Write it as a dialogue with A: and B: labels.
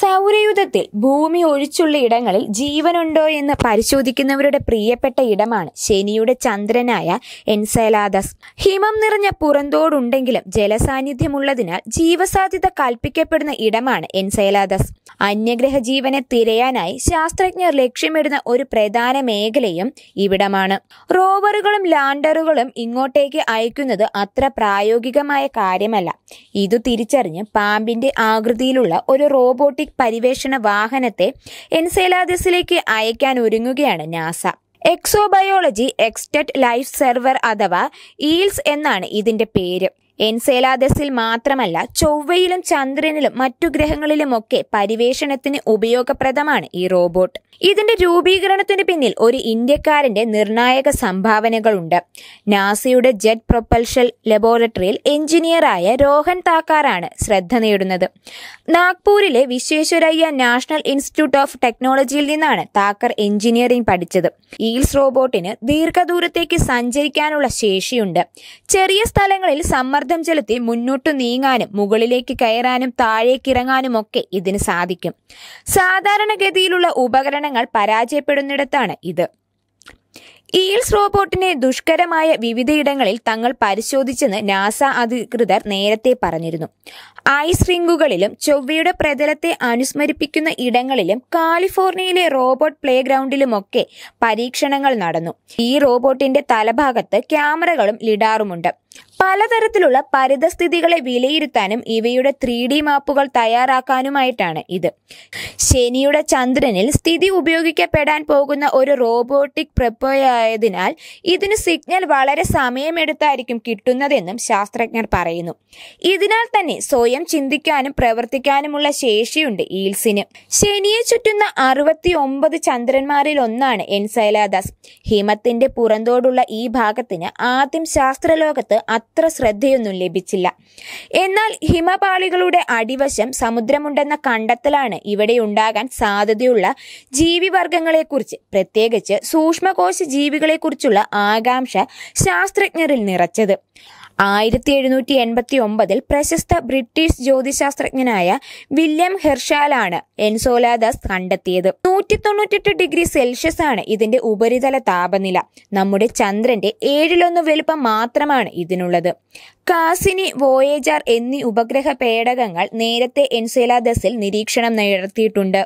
A: സൗരയുധത്തിൽ ഭൂമി ഒഴിച്ചുള്ള ഇടങ്ങളിൽ ജീവനുണ്ടോ എന്ന് പരിശോധിക്കുന്നവരുടെ പ്രിയപ്പെട്ട ഇടമാണ് ശനിയുടെ ചന്ദ്രനായ എൻസൈലാദസ് ഹിമം നിറഞ്ഞ പുറന്തോടുണ്ടെങ്കിലും ജലസാന്നിധ്യമുള്ളതിനാൽ ജീവസാധ്യത കൽപ്പിക്കപ്പെടുന്ന ഇടമാണ് എൻസൈലാദസ് അന്യഗ്രഹ ജീവനെ തിരയാനായി ശാസ്ത്രജ്ഞർ ലക്ഷ്യമിടുന്ന ഒരു പ്രധാന മേഖലയും ഇവിടമാണ് റോവറുകളും ലാൻഡറുകളും ഇങ്ങോട്ടേക്ക് അയക്കുന്നത് അത്ര പ്രായോഗികമായ കാര്യമല്ല ഇത് തിരിച്ചറിഞ്ഞ് പാമ്പിന്റെ ആകൃതിയിലുള്ള ഒരു റോബോട്ട് റോബോട്ടിക് പരിവേഷണ വാഹനത്തെ എൻസെലാദിസിലേക്ക് അയക്കാൻ ഒരുങ്ങുകയാണ് NASA exobiology extant life surveyor അഥവാ ഈൽസ് എന്നാണ് ഇതിന്റെ പേര് എൻസേലാദസിൽ മാത്രമല്ല ചൊവ്വയിലും ചന്ദ്രനിലും മറ്റു ഗ്രഹങ്ങളിലുമൊക്കെ പരിവേഷണത്തിന് ഉപയോഗപ്രദമാണ് ഈ റോബോട്ട് ഇതിന്റെ രൂപീകരണത്തിന് പിന്നിൽ ഒരു ഇന്ത്യക്കാരന്റെ നിർണായക സംഭാവനകളുണ്ട് നാസയുടെ ജെറ്റ് പ്രൊപ്പൽഷൽ ലബോറട്ടറിയിൽ എഞ്ചിനീയറായ രോഹൻ താക്കാറാണ് ശ്രദ്ധ നേടുന്നത് നാഗ്പൂരിലെ വിശ്വേശ്വരയ്യ നാഷണൽ ഇൻസ്റ്റിറ്റ്യൂട്ട് ഓഫ് ടെക്നോളജിയിൽ നിന്നാണ് താക്കർ എഞ്ചിനീയറിംഗ് പഠിച്ചത് ഈൽസ് റോബോട്ടിന് ദീർഘദൂരത്തേക്ക് സഞ്ചരിക്കാനുള്ള ശേഷിയുണ്ട് ചെറിയ സ്ഥലങ്ങളിൽ സമ്മർദ്ദം സമ്മർദ്ദം ചെലുത്തി മുന്നോട്ടു നീങ്ങാനും മുകളിലേക്ക് കയറാനും താഴേക്കിറങ്ങാനും ഒക്കെ ഇതിന് സാധിക്കും സാധാരണഗതിയിലുള്ള ഉപകരണങ്ങൾ പരാജയപ്പെടുന്നിടത്താണ് ഇത് ഈൽസ് റോബോട്ടിനെ ദുഷ്കരമായ വിവിധയിടങ്ങളിൽ തങ്ങൾ പരിശോധിച്ചെന്ന് നാസ അധികൃതർ നേരത്തെ പറഞ്ഞിരുന്നു ഐസ് റിംഗുകളിലും ചൊവ്വയുടെ പ്രതലത്തെ അനുസ്മരിപ്പിക്കുന്ന ഇടങ്ങളിലും കാലിഫോർണിയയിലെ റോബോട്ട് പ്ലേ ഗ്രൗണ്ടിലുമൊക്കെ പരീക്ഷണങ്ങൾ നടന്നു ഈ റോബോട്ടിന്റെ തലഭാഗത്ത് ക്യാമറകളും ലിഡാറുമുണ്ട് പലതരത്തിലുള്ള പരിതസ്ഥിതികളെ വിലയിരുത്താനും ഇവയുടെ ത്രീ ഡി മാപ്പുകൾ തയ്യാറാക്കാനുമായിട്ടാണ് ഇത് ശനിയുടെ ചന്ദ്രനിൽ സ്ഥിതി ഉപയോഗിക്കപ്പെടാൻ പോകുന്ന ഒരു റോബോട്ടിക് പ്രപ്പോയായതിനാൽ ഇതിന് സിഗ്നൽ വളരെ സമയമെടുത്തായിരിക്കും കിട്ടുന്നതെന്നും ശാസ്ത്രജ്ഞർ പറയുന്നു ഇതിനാൽ തന്നെ സ്വയം ചിന്തിക്കാനും പ്രവർത്തിക്കാനുമുള്ള ശേഷിയുണ്ട് ഈൽസിന് ശനിയെ ചുറ്റുന്ന അറുപത്തി ഒമ്പത് ചന്ദ്രന്മാരിൽ ഒന്നാണ് എൻസൈലാദാസ് ഹിമത്തിന്റെ പുറന്തോടുള്ള ഈ ഭാഗത്തിന് ആദ്യം ശാസ്ത്രലോകത്ത് അത്ര ശ്രദ്ധയൊന്നും ലഭിച്ചില്ല എന്നാൽ ഹിമപാളികളുടെ അടിവശം സമുദ്രമുണ്ടെന്ന കണ്ടെത്തലാണ് ഇവിടെ ഉണ്ടാകാൻ സാധ്യതയുള്ള ജീവിവർഗങ്ങളെക്കുറിച്ച് പ്രത്യേകിച്ച് സൂക്ഷ്മകോശ ജീവികളെക്കുറിച്ചുള്ള ആകാംക്ഷ ശാസ്ത്രജ്ഞരിൽ നിറച്ചത് ആയിരത്തി എഴുന്നൂറ്റി എൺപത്തി ഒമ്പതിൽ പ്രശസ്ത ബ്രിട്ടീഷ് ജ്യോതിശാസ്ത്രജ്ഞനായ വില്യം ഹെർഷാലാണ് എൻസോലാദാസ് കണ്ടെത്തിയത് നൂറ്റി തൊണ്ണൂറ്റെട്ട് ഡിഗ്രി സെൽഷ്യസ് ആണ് ഇതിന്റെ ഉപരിതല താപനില നമ്മുടെ ചന്ദ്രന്റെ ഏഴിലൊന്ന് വലുപ്പം മാത്രമാണ് ഇതിനുള്ളത് കാസിനി വോയേജർ എന്നീ ഉപഗ്രഹ പേടകങ്ങൾ നേരത്തെ എൻസോലാദസിൽ നിരീക്ഷണം നടത്തിയിട്ടുണ്ട്